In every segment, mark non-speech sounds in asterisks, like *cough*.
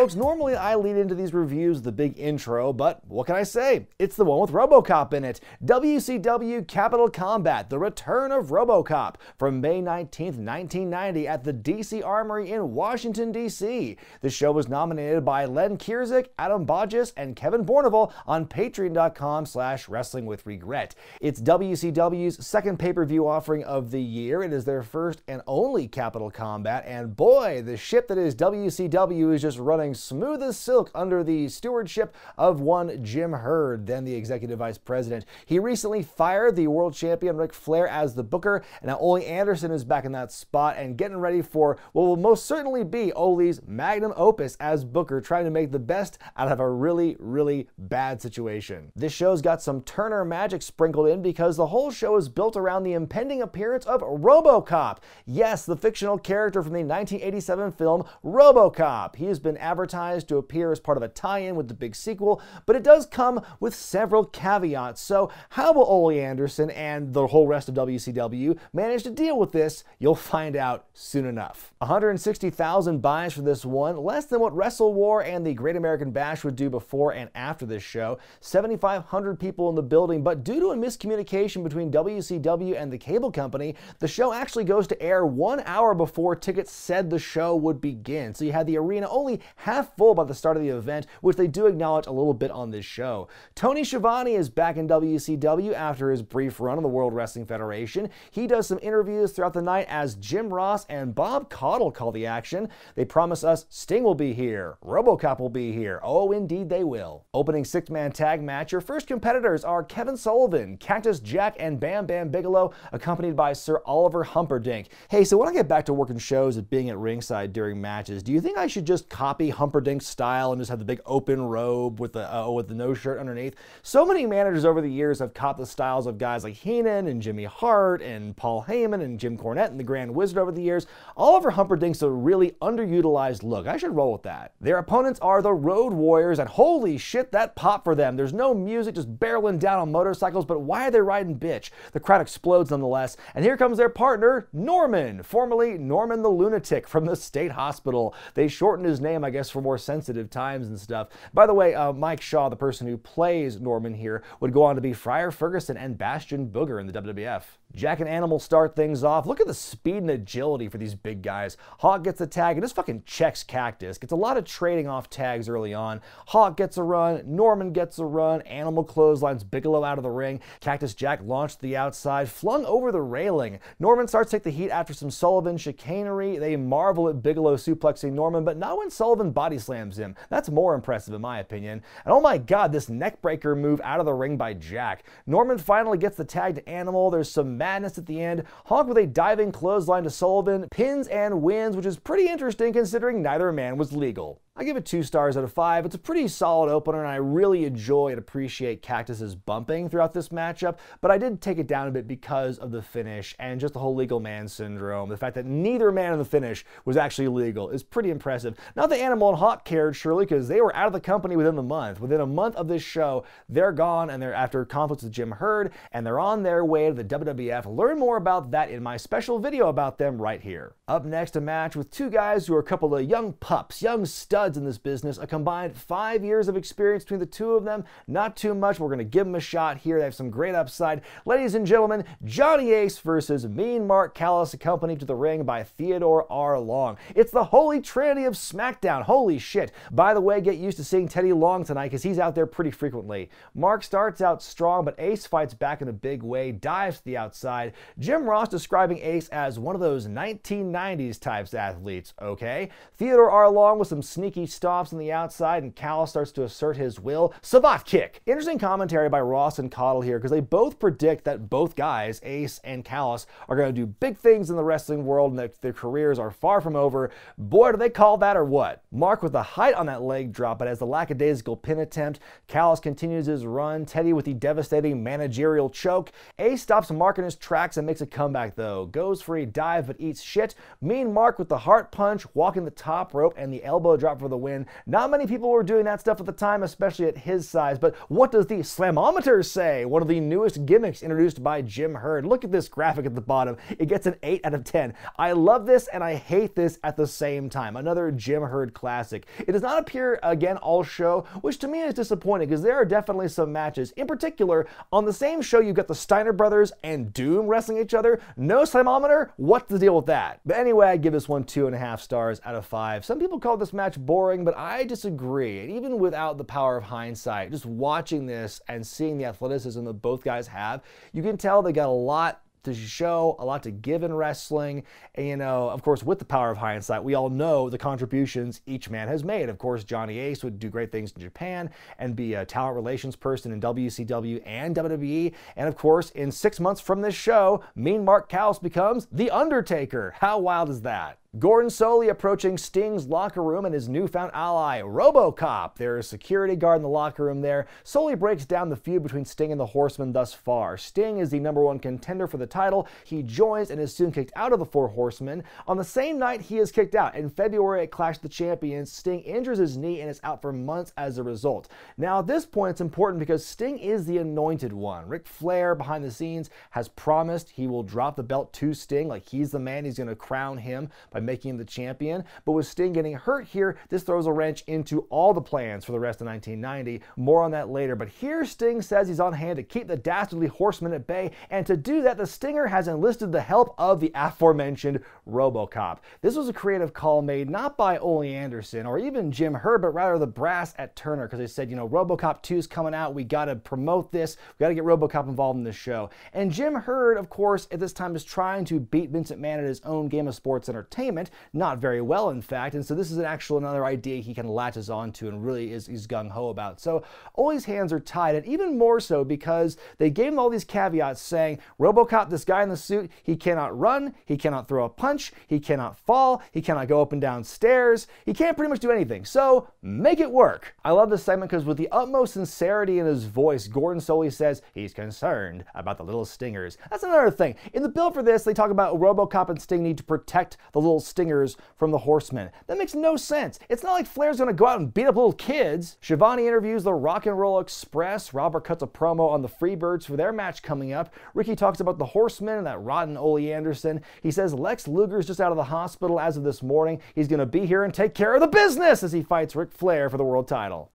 folks, normally I lead into these reviews the big intro, but what can I say? It's the one with RoboCop in it. WCW Capital Combat: The Return of RoboCop from May 19, 1990, at the DC Armory in Washington D.C. The show was nominated by Len Kierzik, Adam Bodges, and Kevin Bourneval on Patreon.com/slash Wrestling with Regret. It's WCW's second pay-per-view offering of the year. It is their first and only Capital Combat, and boy, the ship that is WCW is just running smooth as silk under the stewardship of one Jim Hurd, then the executive vice president. He recently fired the world champion Ric Flair as the booker, and now Ole Anderson is back in that spot and getting ready for what will most certainly be Ole's magnum opus as booker, trying to make the best out of a really, really bad situation. This show's got some Turner magic sprinkled in because the whole show is built around the impending appearance of RoboCop. Yes, the fictional character from the 1987 film RoboCop. He has been advertised advertised to appear as part of a tie in with the big sequel, but it does come with several caveats. So, how will Ole Anderson and the whole rest of WCW manage to deal with this? You'll find out soon enough. 160,000 buys for this one, less than what Wrestle War and the Great American Bash would do before and after this show. 7,500 people in the building, but due to a miscommunication between WCW and the cable company, the show actually goes to air one hour before tickets said the show would begin. So, you had the arena only half half full by the start of the event, which they do acknowledge a little bit on this show. Tony Schiavone is back in WCW after his brief run in the World Wrestling Federation. He does some interviews throughout the night as Jim Ross and Bob Caudle call the action. They promise us Sting will be here, Robocop will be here. Oh, indeed they will. Opening six man tag match, your first competitors are Kevin Sullivan, Cactus Jack, and Bam Bam Bigelow, accompanied by Sir Oliver Humperdinck. Hey, so when I get back to working shows and being at ringside during matches, do you think I should just copy Humperdinck style and just have the big open robe with the uh, with the no shirt underneath. So many managers over the years have caught the styles of guys like Heenan and Jimmy Hart and Paul Heyman and Jim Cornette and the Grand Wizard over the years. Oliver Humperdinck's a really underutilized look. I should roll with that. Their opponents are the Road Warriors, and holy shit, that pop for them. There's no music, just barreling down on motorcycles, but why are they riding bitch? The crowd explodes nonetheless, and here comes their partner, Norman, formerly Norman the Lunatic from the state hospital. They shortened his name, I guess guess for more sensitive times and stuff. By the way, uh, Mike Shaw, the person who plays Norman here, would go on to be Friar Ferguson and Bastion Booger in the WWF. Jack and Animal start things off. Look at the speed and agility for these big guys. Hawk gets a tag and just fucking checks Cactus. Gets a lot of trading off tags early on. Hawk gets a run. Norman gets a run. Animal clotheslines Bigelow out of the ring. Cactus Jack launched the outside, flung over the railing. Norman starts to take the heat after some Sullivan chicanery. They marvel at Bigelow suplexing Norman, but not when Sullivan body slams him. That's more impressive in my opinion. And oh my god, this neckbreaker move out of the ring by Jack. Norman finally gets the tag to Animal. There's some madness at the end. Honk with a diving clothesline to Sullivan, pins and wins, which is pretty interesting considering neither man was legal. I give it two stars out of five. It's a pretty solid opener, and I really enjoy and appreciate Cactus's bumping throughout this matchup, but I did take it down a bit because of the finish and just the whole legal man syndrome. The fact that neither man in the finish was actually legal is pretty impressive. Not that Animal and Hawk cared, surely, because they were out of the company within the month. Within a month of this show, they're gone, and they're after conflicts with Jim Herd, and they're on their way to the WWF. Learn more about that in my special video about them right here. Up next, a match with two guys who are a couple of young pups, young studs studs in this business. A combined five years of experience between the two of them. Not too much. We're going to give them a shot here. They have some great upside. Ladies and gentlemen, Johnny Ace versus Mean Mark Callis, accompanied to the ring by Theodore R. Long. It's the holy trinity of SmackDown. Holy shit. By the way, get used to seeing Teddy Long tonight because he's out there pretty frequently. Mark starts out strong, but Ace fights back in a big way, dives to the outside. Jim Ross describing Ace as one of those 1990s types athletes, okay? Theodore R. Long with some sneaky Sneaky stops on the outside and Cal starts to assert his will. Savat kick. Interesting commentary by Ross and Cottle here because they both predict that both guys, Ace and Callus, are going to do big things in the wrestling world and that their careers are far from over. Boy, do they call that or what? Mark with the height on that leg drop, but as the lackadaisical pin attempt, Callus continues his run. Teddy with the devastating managerial choke. Ace stops Mark in his tracks and makes a comeback though. Goes for a dive but eats shit. Mean Mark with the heart punch, walking the top rope and the elbow drop for the win. Not many people were doing that stuff at the time, especially at his size, but what does the slamometer say? One of the newest gimmicks introduced by Jim Herd. Look at this graphic at the bottom. It gets an 8 out of 10. I love this and I hate this at the same time. Another Jim Herd classic. It does not appear again all show, which to me is disappointing because there are definitely some matches. In particular, on the same show, you've got the Steiner brothers and Doom wrestling each other. No slamometer? What's the deal with that? But anyway, I give this one two and a half stars out of five. Some people call this match boring, but I disagree. And even without the power of hindsight, just watching this and seeing the athleticism that both guys have, you can tell they got a lot to show, a lot to give in wrestling. And, you know, of course, with the power of hindsight, we all know the contributions each man has made. Of course, Johnny Ace would do great things in Japan and be a talent relations person in WCW and WWE. And, of course, in six months from this show, Mean Mark Cowles becomes The Undertaker. How wild is that? Gordon Soley approaching Sting's locker room and his newfound ally, Robocop. There is a security guard in the locker room there. Soley breaks down the feud between Sting and the Horsemen thus far. Sting is the number one contender for the title. He joins and is soon kicked out of the Four Horsemen. On the same night he is kicked out, in February at Clash the Champions, Sting injures his knee and is out for months as a result. Now, at this point, it's important because Sting is the anointed one. Ric Flair, behind the scenes, has promised he will drop the belt to Sting, like he's the man, he's going to crown him. By making him the champion. But with Sting getting hurt here, this throws a wrench into all the plans for the rest of 1990. More on that later. But here Sting says he's on hand to keep the dastardly horseman at bay, and to do that, the Stinger has enlisted the help of the aforementioned Robocop. This was a creative call made not by Ole Anderson or even Jim Hurd, but rather the brass at Turner, because they said, you know, Robocop 2 is coming out, we gotta promote this, we gotta get Robocop involved in this show. And Jim Hurd, of course, at this time is trying to beat Vincent Mann at his own game of sports entertainment payment. Not very well, in fact. And so this is an actual another idea he kind of latches onto and really is, is gung ho about. So Ollie's hands are tied, and even more so because they gave him all these caveats saying, Robocop, this guy in the suit, he cannot run, he cannot throw a punch, he cannot fall, he cannot go up and down stairs, he can't pretty much do anything. So make it work. I love this segment because with the utmost sincerity in his voice, Gordon Soley says he's concerned about the little stingers. That's another thing. In the bill for this, they talk about Robocop and Sting need to protect the little stingers from the horsemen. That makes no sense. It's not like Flair's gonna go out and beat up little kids. Shivani interviews the Rock and Roll Express. Robert cuts a promo on the Freebirds for their match coming up. Ricky talks about the horsemen and that rotten Ole Anderson. He says Lex Luger's just out of the hospital as of this morning. He's gonna be here and take care of the business as he fights Ric Flair for the world title.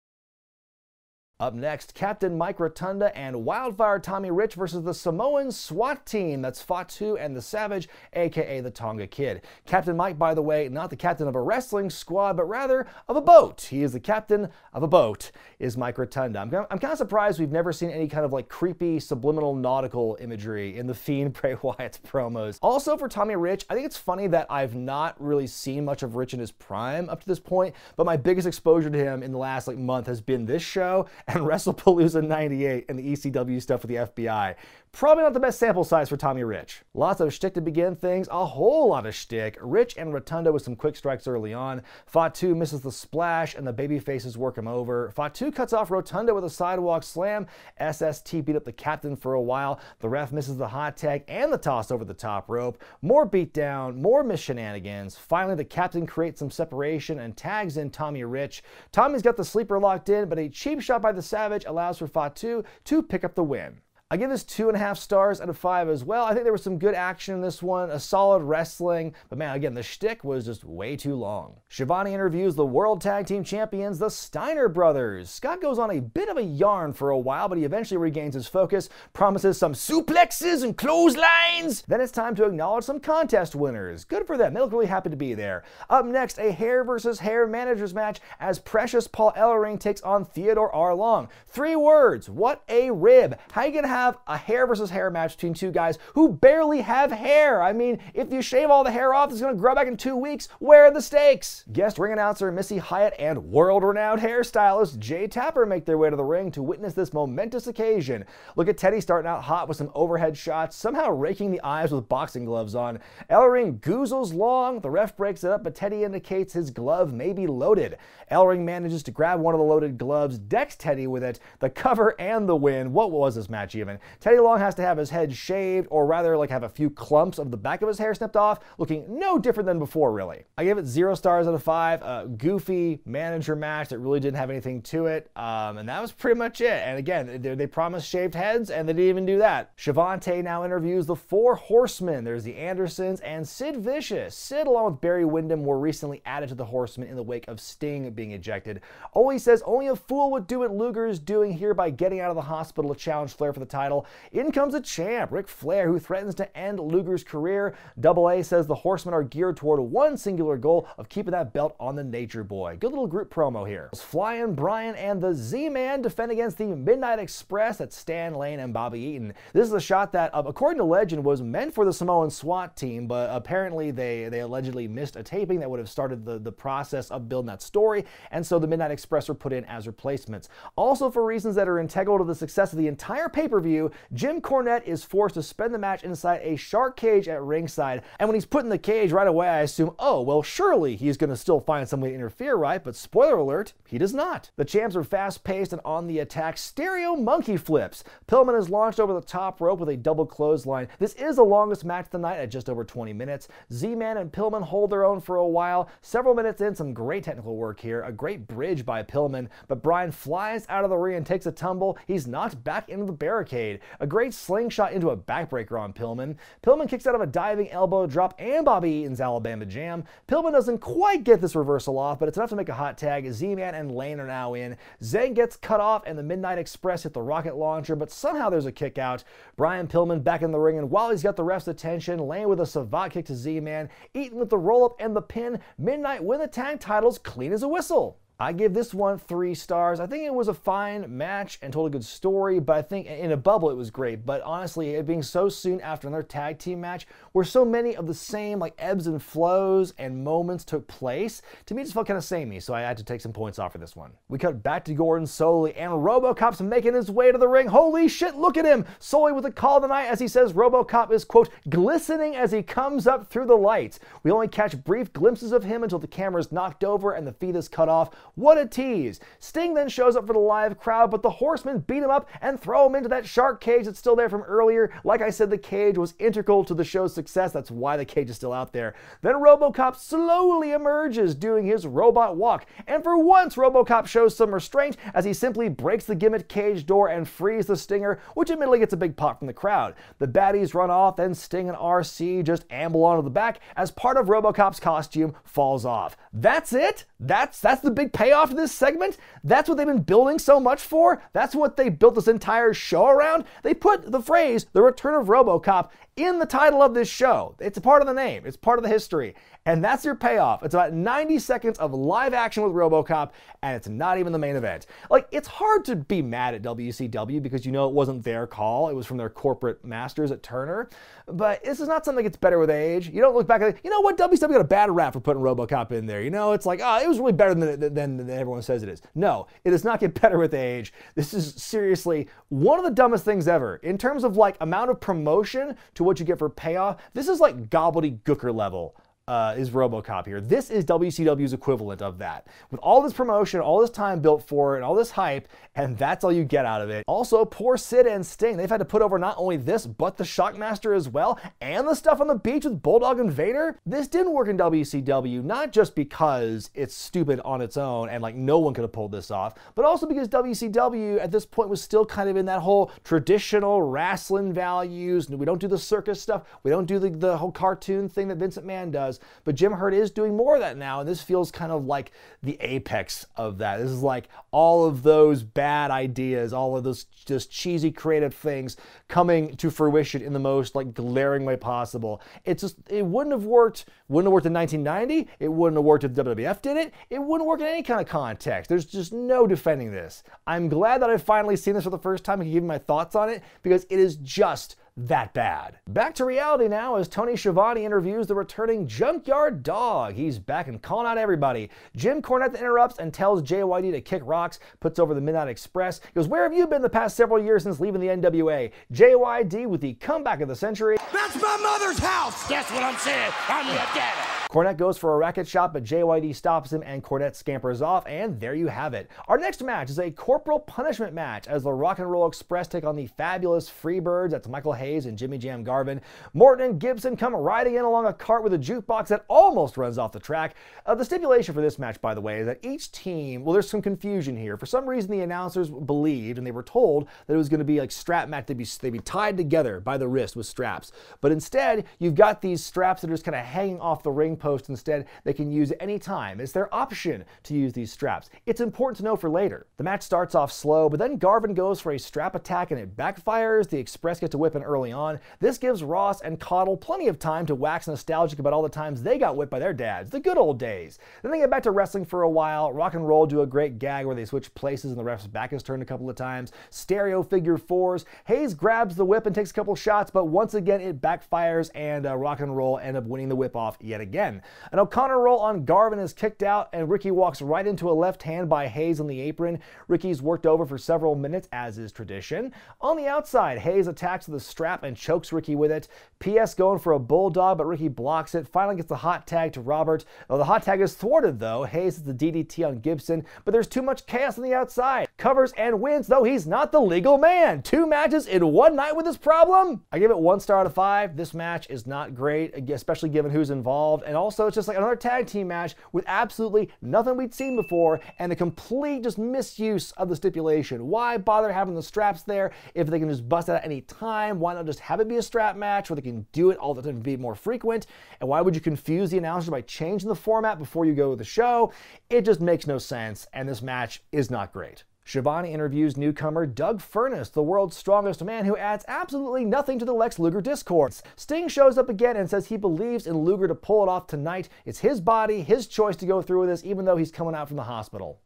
Up next, Captain Mike Rotunda and Wildfire Tommy Rich versus the Samoan SWAT team. That's Fatu and the Savage, aka the Tonga Kid. Captain Mike, by the way, not the captain of a wrestling squad, but rather of a boat. He is the captain of a boat, is Mike Rotunda. I'm, I'm kind of surprised we've never seen any kind of like creepy subliminal nautical imagery in the Fiend *laughs* Bray Wyatt's promos. Also, for Tommy Rich, I think it's funny that I've not really seen much of Rich in his prime up to this point, but my biggest exposure to him in the last like month has been this show and *laughs* WrestlePalooza 98 and the ECW stuff with the FBI. Probably not the best sample size for Tommy Rich. Lots of shtick to begin things, a whole lot of shtick. Rich and Rotunda with some quick strikes early on. Fatu misses the splash and the baby faces work him over. Fatu cuts off Rotunda with a sidewalk slam. SST beat up the captain for a while. The ref misses the hot tag and the toss over the top rope. More beatdown, more miss shenanigans. Finally, the captain creates some separation and tags in Tommy Rich. Tommy's got the sleeper locked in, but a cheap shot by the Savage allows for Fatu to pick up the win. I give this two and a half stars out of five as well. I think there was some good action in this one, a solid wrestling, but man, again, the shtick was just way too long. Shivani interviews the World Tag Team Champions, the Steiner Brothers. Scott goes on a bit of a yarn for a while, but he eventually regains his focus, promises some suplexes and clotheslines. Then it's time to acknowledge some contest winners. Good for them. They look really happy to be there. Up next, a hair versus hair managers match as Precious Paul Ellering takes on Theodore R. Long. Three words. What a rib. How you gonna have have a hair versus hair match between two guys who barely have hair. I mean, if you shave all the hair off, it's gonna grow back in two weeks. Where are the stakes? Guest ring announcer Missy Hyatt and world renowned hairstylist Jay Tapper make their way to the ring to witness this momentous occasion. Look at Teddy starting out hot with some overhead shots, somehow raking the eyes with boxing gloves on. Ellering goozles long, the ref breaks it up, but Teddy indicates his glove may be loaded. Ellering manages to grab one of the loaded gloves, decks Teddy with it, the cover and the win. What was this match even? Teddy Long has to have his head shaved, or rather, like have a few clumps of the back of his hair snipped off, looking no different than before, really. I give it zero stars out of five. A goofy manager match that really didn't have anything to it, um, and that was pretty much it. And again, they, they promised shaved heads, and they didn't even do that. Shavante now interviews the four horsemen. There's the Andersons and Sid Vicious. Sid, along with Barry Windham, were recently added to the horsemen in the wake of Sting being ejected. Ole says only a fool would do what Luger is doing here by getting out of the hospital to challenge Flair for the title. In comes a champ, Ric Flair, who threatens to end Luger's career. Double A says the Horsemen are geared toward one singular goal of keeping that belt on the Nature Boy. Good little group promo here. Flying Brian and the Z-Man defend against the Midnight Express at Stan Lane and Bobby Eaton. This is a shot that, uh, according to legend, was meant for the Samoan SWAT team, but apparently they, they allegedly missed a taping that would have started the, the process of building that story, and so the Midnight Express were put in as replacements. Also, for reasons that are integral to the success of the entire pay per pay-per-view, Jim Cornette is forced to spend the match inside a shark cage at ringside. And when he's put in the cage right away, I assume, oh, well, surely he's going to still find some way to interfere, right? But spoiler alert, he does not. The champs are fast-paced and on the attack. Stereo monkey flips. Pillman is launched over the top rope with a double clothesline. This is the longest match of the night at just over 20 minutes. Z-Man and Pillman hold their own for a while. Several minutes in, some great technical work here. A great bridge by Pillman, but Brian flies out of the ring and takes a tumble. He's knocked back into the barricade barricade. A great slingshot into a backbreaker on Pillman. Pillman kicks out of a diving elbow drop and Bobby Eaton's Alabama Jam. Pillman doesn't quite get this reversal off, but it's enough to make a hot tag. Z-Man and Lane are now in. Zane gets cut off and the Midnight Express hit the rocket launcher, but somehow there's a kick out. Brian Pillman back in the ring, and while he's got the ref's attention, Lane with a savat kick to Z-Man, Eaton with the roll-up and the pin. Midnight win the tag titles clean as a whistle. I give this one three stars. I think it was a fine match and told a good story, but I think in a bubble it was great. But honestly, it being so soon after another tag team match where so many of the same like ebbs and flows and moments took place, to me it just felt kind of samey, so I had to take some points off for this one. We cut back to Gordon Soley and Robocop's making his way to the ring. Holy shit, look at him! Soley with a call tonight as he says Robocop is, quote, glistening as he comes up through the lights. We only catch brief glimpses of him until the camera is knocked over and the feed is cut off. What a tease! Sting then shows up for the live crowd, but the horsemen beat him up and throw him into that shark cage that's still there from earlier. Like I said, the cage was integral to the show's success. That's why the cage is still out there. Then Robocop slowly emerges, doing his robot walk. And for once, Robocop shows some restraint as he simply breaks the gimmick cage door and frees the Stinger, which admittedly gets a big pop from the crowd. The baddies run off, and Sting and RC just amble onto the back as part of Robocop's costume falls off. That's it? That's, that's the big payoff to this segment? That's what they've been building so much for? That's what they built this entire show around? They put the phrase, the return of Robocop, in the title of this show. It's a part of the name, it's part of the history. And that's your payoff. It's about 90 seconds of live action with Robocop, and it's not even the main event. Like, it's hard to be mad at WCW because you know it wasn't their call, it was from their corporate masters at Turner. But this is not something that gets better with age. You don't look back at, you know what, WCW got a bad rap for putting Robocop in there. You know, it's like, oh, it was really better than, than, than everyone says it is. No, it does not get *laughs* better with age. This is seriously one of the dumbest things ever. In terms of like amount of promotion to what you get for payoff, this is like gobbledygooker level uh, is RoboCop here. This is WCW's equivalent of that. With all this promotion, all this time built for it, and all this hype, and that's all you get out of it. Also, poor Sid and Sting. They've had to put over not only this, but the Shockmaster as well, and the stuff on the beach with Bulldog and Vader. This didn't work in WCW, not just because it's stupid on its own and like no one could have pulled this off, but also because WCW at this point was still kind of in that whole traditional wrestling values. We don't do the circus stuff, we don't do the, the whole cartoon thing that Vincent Mann does. But Jim Hurt is doing more of that now, and this feels kind of like the apex of that. This is like all of those bad ideas, all of those just cheesy creative things coming to fruition in the most like glaring way possible. It's just it wouldn't have worked, wouldn't have worked in 1990. It wouldn't have worked if WWF did it. It wouldn't work in any kind of context. There's just no defending this. I'm glad that I've finally seen this for the first time and can give you my thoughts on it because it is just that bad. Back to reality now as Tony Schiavone interviews the returning Junkyard Dog. He's back and calling out everybody. Jim Cornette interrupts and tells JYD to kick rocks, puts over the Midnight Express. He goes, Where have you been the past several years since leaving the NWA? JYD with the comeback of the century. That's my mother's house! That's what I'm saying. I'm your daddy. Cornette goes for a racket shot, but JYD stops him and Cornette scampers off, and there you have it. Our next match is a corporal punishment match as the Rock and Roll Express take on the fabulous Freebirds. That's Michael Hayes and Jimmy Jam Garvin. Morton and Gibson come riding in along a cart with a jukebox that almost runs off the track. Uh, the stipulation for this match, by the way, is that each team, well, there's some confusion here. For some reason, the announcers believed and they were told that it was going to be like strap match. They'd be, they'd be tied together by the wrist with straps. But instead, you've got these straps that are just kind of hanging off the ring post instead they can use any time. It's their option to use these straps. It's important to know for later. The match starts off slow, but then Garvin goes for a strap attack and it backfires. The Express get to whip in early on. This gives Ross and Cottle plenty of time to wax nostalgic about all the times they got whipped by their dads, the good old days. Then they get back to wrestling for a while. Rock and Roll do a great gag where they switch places and the ref's back is turned a couple of times. Stereo figure fours. Hayes grabs the whip and takes a couple shots, but once again it backfires and uh, Rock and Roll end up winning the whip off yet again. An O'Connor roll on Garvin is kicked out, and Ricky walks right into a left hand by Hayes on the apron. Ricky's worked over for several minutes, as is tradition. On the outside, Hayes attacks with a strap and chokes Ricky with it. PS going for a bulldog, but Ricky blocks it. Finally gets the hot tag to Robert. though the hot tag is thwarted, though. Hayes is the DDT on Gibson, but there's too much chaos on the outside. Covers and wins, though he's not the legal man. Two matches in one night with this problem? I give it one star out of five. This match is not great, especially given who's involved. And and also, it's just like another tag team match with absolutely nothing we'd seen before and a complete just misuse of the stipulation. Why bother having the straps there if they can just bust out at any time? Why not just have it be a strap match where they can do it all the time and be more frequent? And why would you confuse the announcer by changing the format before you go to the show? It just makes no sense, and this match is not great. Shivani interviews newcomer Doug Furness, the world's strongest man, who adds absolutely nothing to the Lex Luger discourse. Sting shows up again and says he believes in Luger to pull it off tonight. It's his body, his choice to go through with this, even though he's coming out from the hospital.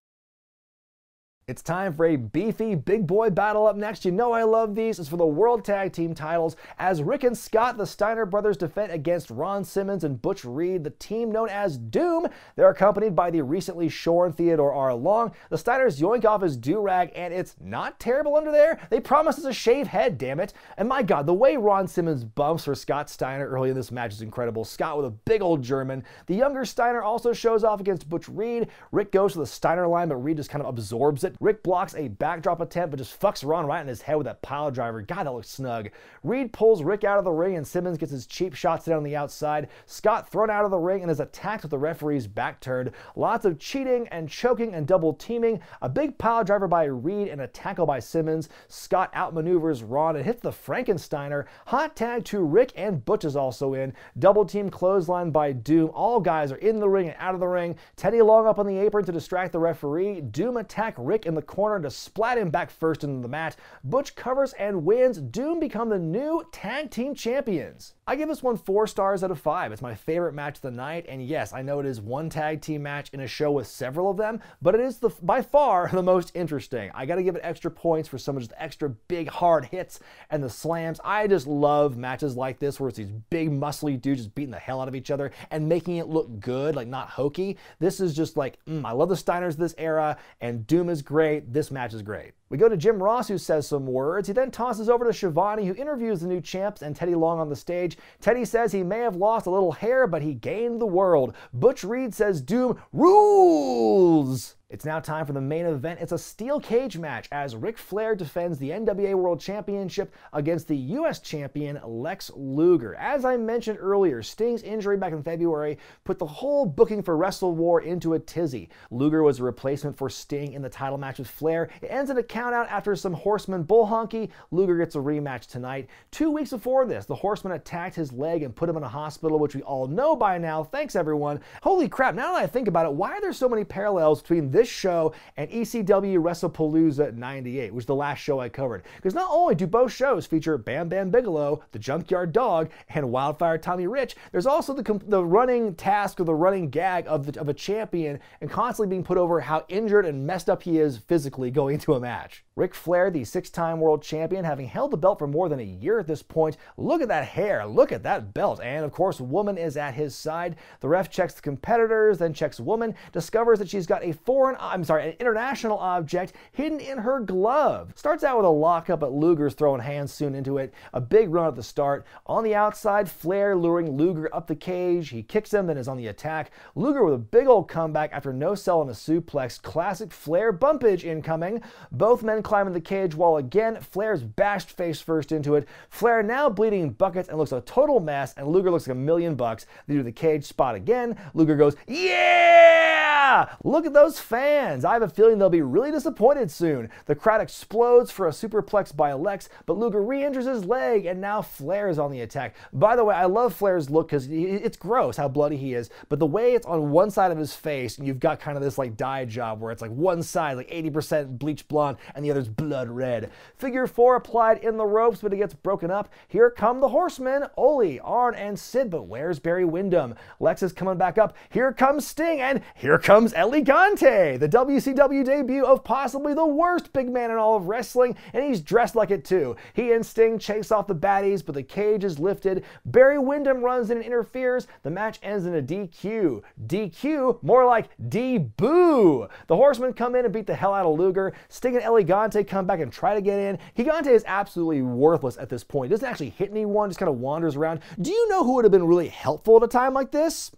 It's time for a beefy big boy battle up next. You know I love these. It's for the World Tag Team titles as Rick and Scott, the Steiner brothers, defend against Ron Simmons and Butch Reed, the team known as Doom. They're accompanied by the recently shorn Theodore R. Long. The Steiners yoink off his do-rag, and it's not terrible under there. They promise us a shave head, damn it. And my god, the way Ron Simmons bumps for Scott Steiner early in this match is incredible. Scott with a big old German. The younger Steiner also shows off against Butch Reed. Rick goes to the Steiner line, but Reed just kind of absorbs it Rick blocks a backdrop attempt, but just fucks Ron right in his head with that pile driver. God, that looks snug. Reed pulls Rick out of the ring, and Simmons gets his cheap shots down the outside. Scott thrown out of the ring and is attacked with the referee's back turned. Lots of cheating and choking and double teaming. A big pile driver by Reed and a tackle by Simmons. Scott outmaneuvers Ron and hits the Frankensteiner. Hot tag to Rick and Butch is also in. Double team clothesline by Doom. All guys are in the ring and out of the ring. Teddy Long up on the apron to distract the referee. Doom attack Rick in the corner to splat him back first into the mat. Butch covers and wins. Doom become the new tag team champions. I give this one four stars out of five. It's my favorite match of the night, and yes, I know it is one tag team match in a show with several of them, but it is the, by far *laughs* the most interesting. I gotta give it extra points for some of the extra big hard hits and the slams. I just love matches like this where it's these big muscly dudes just beating the hell out of each other and making it look good, like not hokey. This is just like, mm, I love the Steiners this era, and Doom is great great. This match is great. We go to Jim Ross, who says some words. He then tosses over to Shivani, who interviews the new champs and Teddy Long on the stage. Teddy says he may have lost a little hair, but he gained the world. Butch Reed says Doom rules. It's now time for the main event. It's a steel cage match as Ric Flair defends the NWA World Championship against the US champion Lex Luger. As I mentioned earlier, Sting's injury back in February put the whole booking for Wrestle War into a tizzy. Luger was a replacement for Sting in the title match with Flair. It ends in a countout after some horseman bull honky. Luger gets a rematch tonight. Two weeks before this, the horseman attacked his leg and put him in a hospital, which we all know by now. Thanks, everyone. Holy crap, now that I think about it, why are there so many parallels between this show and ECW WrestlePalooza 98, which is the last show I covered? Because not only do both shows feature Bam Bam Bigelow, the Junkyard Dog, and Wildfire Tommy Rich, there's also the, the running task or the running gag of, the, of a champion and constantly being put over how injured and messed up he is physically going into a match match. Ric Flair, the six time world champion, having held the belt for more than a year at this point. Look at that hair, look at that belt. And of course, Woman is at his side. The ref checks the competitors, then checks Woman, discovers that she's got a foreign, I'm sorry, an international object hidden in her glove. Starts out with a lockup, but Luger's throwing hands soon into it. A big run at the start. On the outside, Flair luring Luger up the cage. He kicks him, then is on the attack. Luger with a big old comeback after no sell in a suplex. Classic Flair bumpage incoming. Both both men climb in the cage wall again. Flair's bashed face first into it. Flair now bleeding buckets and looks a total mess, and Luger looks like a million bucks. They do the cage spot again. Luger goes, Yeah! Yeah, look at those fans. I have a feeling they'll be really disappointed soon. The crowd explodes for a superplex by Lex, but Luger re injures his leg and now Flair's on the attack. By the way, I love Flair's look because it's gross how bloody he is, but the way it's on one side of his face and you've got kind of this like dye job where it's like one side, like 80% bleach blonde, and the other's blood red. Figure four applied in the ropes, but it gets broken up. Here come the horsemen, Ole, Arn, and Sid, but where's Barry Windham? Lex is coming back up. Here comes Sting, and here comes comes Elegante, the WCW debut of possibly the worst big man in all of wrestling, and he's dressed like it too. He and Sting chase off the baddies, but the cage is lifted. Barry Windham runs in and interferes. The match ends in a DQ. DQ, more like D-boo. The Horsemen come in and beat the hell out of Luger. Sting and Elegante come back and try to get in. Gigante is absolutely worthless at this point. Doesn't actually hit anyone, just kind of wanders around. Do you know who would have been really helpful at a time like this?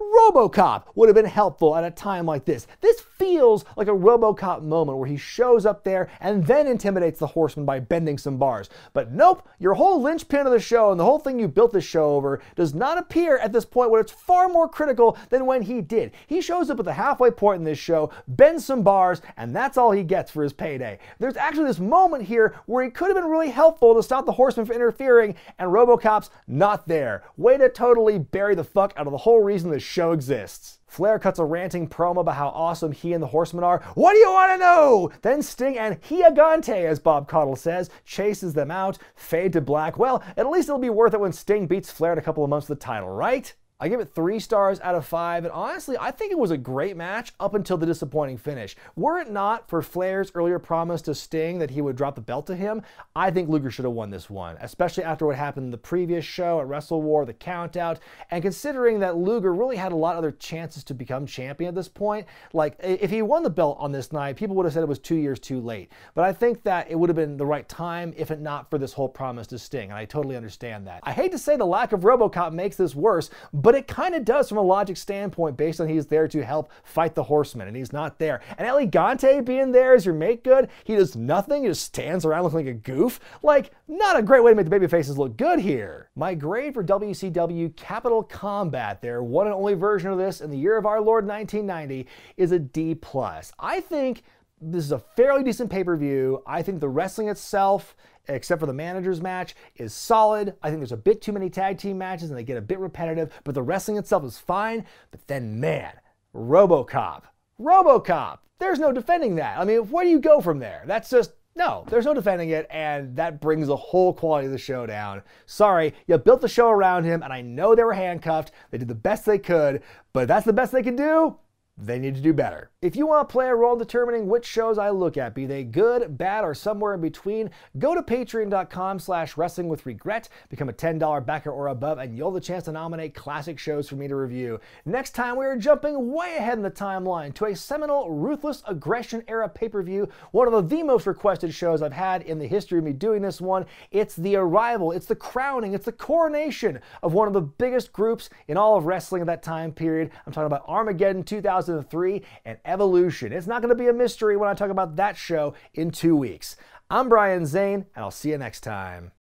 Robocop would have been helpful at a time like this. This feels like a Robocop moment where he shows up there and then intimidates the horseman by bending some bars. But nope, your whole linchpin of the show and the whole thing you built this show over does not appear at this point where it's far more critical than when he did. He shows up at the halfway point in this show, bends some bars, and that's all he gets for his payday. There's actually this moment here where he could have been really helpful to stop the horseman from interfering, and Robocop's not there. Way to totally bury the fuck out of the whole reason this show exists. Flair cuts a ranting promo about how awesome he and the Horsemen are. What do you want to know? Then Sting and Hiagante, as Bob Cottle says, chases them out, fade to black. Well, at least it'll be worth it when Sting beats Flair in a couple of months for the title, right? I give it three stars out of five, and honestly, I think it was a great match up until the disappointing finish. Were it not for Flair's earlier promise to Sting that he would drop the belt to him, I think Luger should have won this one, especially after what happened in the previous show at Wrestle War, the countout, and considering that Luger really had a lot of other chances to become champion at this point. Like, if he won the belt on this night, people would have said it was two years too late. But I think that it would have been the right time if it not for this whole promise to Sting, and I totally understand that. I hate to say the lack of Robocop makes this worse, but but it kind of does from a logic standpoint based on he's there to help fight the horsemen, and he's not there. And Elegante being there as your make good, he does nothing, he just stands around looking like a goof. Like, not a great way to make the baby faces look good here. My grade for WCW Capital Combat, their one and only version of this in the year of our Lord 1990, is a D plus. I think this is a fairly decent pay-per-view. I think the wrestling itself except for the manager's match, is solid. I think there's a bit too many tag team matches and they get a bit repetitive, but the wrestling itself is fine. But then, man, Robocop. Robocop. There's no defending that. I mean, where do you go from there? That's just no, there's no defending it, and that brings the whole quality of the show down. Sorry, you built the show around him, and I know they were handcuffed. They did the best they could, but that's the best they could do. They need to do better. If you want to play a role in determining which shows I look at, be they good, bad, or somewhere in between, go to patreon.com slash wrestling with regret, become a $10 backer or above, and you'll have the chance to nominate classic shows for me to review. Next time, we are jumping way ahead in the timeline to a seminal Ruthless Aggression era pay-per-view, one of the most requested shows I've had in the history of me doing this one. It's the arrival, it's the crowning, it's the coronation of one of the biggest groups in all of wrestling at that time period. I'm talking about Armageddon 2000 2003 and Evolution. It's not going to be a mystery when I talk about that show in two weeks. I'm Brian Zane, and I'll see you next time.